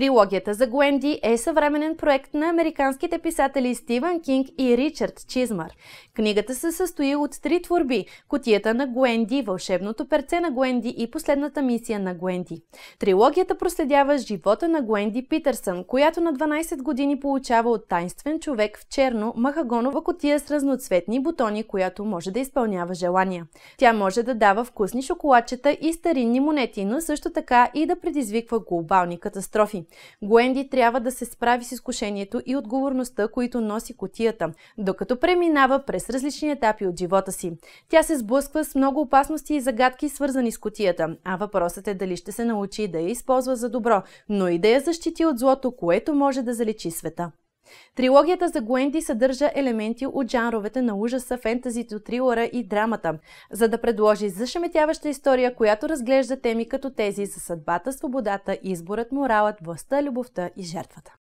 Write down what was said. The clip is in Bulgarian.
Трилогията за Гуенди е съвременен проект на американските писатели Стивън Кинг и Ричард Чизмар. Книгата се състои от три творби – Котията на Гуенди, Вълшебното перце на Гуенди и Последната мисия на Гуенди. Трилогията проследява живота на Гуенди Питърсън, която на 12 години получава от тайнствен човек в черно махагонова котия с разноцветни бутони, която може да изпълнява желания. Тя може да дава вкусни шоколадчета и старинни монети, но също така и да предизвиква глобални катастрофи. Гуенди трябва да се справи с изкушението и отговорността, които носи котията, докато преминава през различни етапи от живота си. Тя се сблъсква с много опасности и загадки, свързани с котията, а въпросът е дали ще се научи да я използва за добро, но и да я защити от злото, което може да заличи света. Трилогията за Гуенди съдържа елементи от жанровете на ужаса, фентазито, трилъра и драмата, за да предложи зашеметяваща история, която разглежда теми като тези за съдбата, свободата, изборът, моралът, властта, любовта и жертвата.